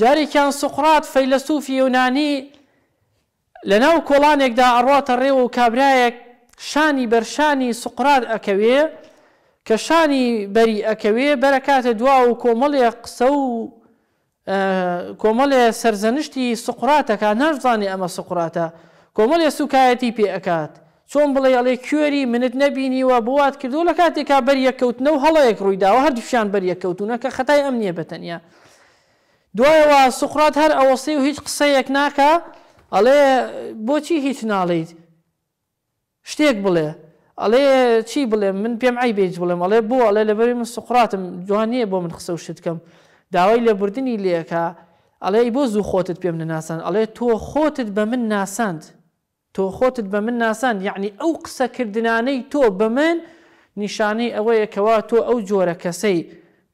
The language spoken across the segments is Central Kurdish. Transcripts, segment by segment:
جارێکیان سوقرات فەیلسوفی یۆنانی لەناو کۆڵانێکدا ئەڕاتە ڕێوە و کابرایەک شانی بەرشانی سوقرات ئەکەوێ کە شانی بەری ئەکەوێ بەرەکاتە دوا و کۆمەڵێ قسە و کۆمەڵێ سەرزەنشتی سوقراتەکە نەرزانانی ئەمە سوقراتە کۆمەڵێ سوکایەتی پێ ئەکات چۆن بڵێ ئەڵێ کوێری منت نەبینیوە بوات کردو لە کاتێکا بەریەکەوتنە و هەڵەیەک ڕوویداوە هەردووشان بەریەکەوتونە کە خەتای ئەم نییە بەتەنیا. دوایەوە سوقرات هەر ئەوەسی و هیچ قسەیەک ناکە ئەڵێ بۆچی هیچ ناڵیت شتێک بڵێ ئەڵێ چی بڵێ من پێم ئای بێج بڵێم ئەڵێ بۆ ئەڵێ لەبەری من سوقراتم جوانیە بۆ من قسە و شتکەم داوای لێبوردنی لێەکە ئەڵێ بۆ زوو خۆتت پێم نەناسان ئەڵێ تۆ خۆتت بە من ناساند تۆ خۆتت بە من ناسان یعنی ئەو قسەکردانەی تۆ بە من نیشانەی ئەوەیەکەوا تۆ ئەو جۆرە کەسەی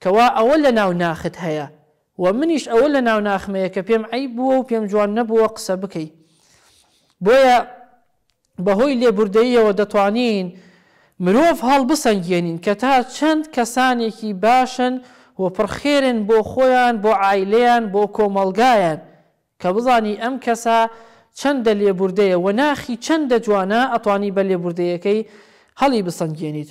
کەوا ئەوە لە ناو ناخت هەیە و منیش ئەوە لە ناو ناخمەیە کە پێم ئەی بووە و پێم جوان نەبووە قسە بکەیت بۆیە بەهۆی لێبوردەیەوە دەتوانین مرۆڤ هەڵ بسەنگێنین کە تا چەند کەسانێکی باشن و پرخێرن بۆ خۆیان بۆ عیلیان بۆ کۆمەلگایان کە بزانی ئەم کەسە چەندە لێبوردەیە و ناخی چەندە جوانە ئەتوانی بە لێبوردەیەەکەی هەڵی بسەنگێنیت.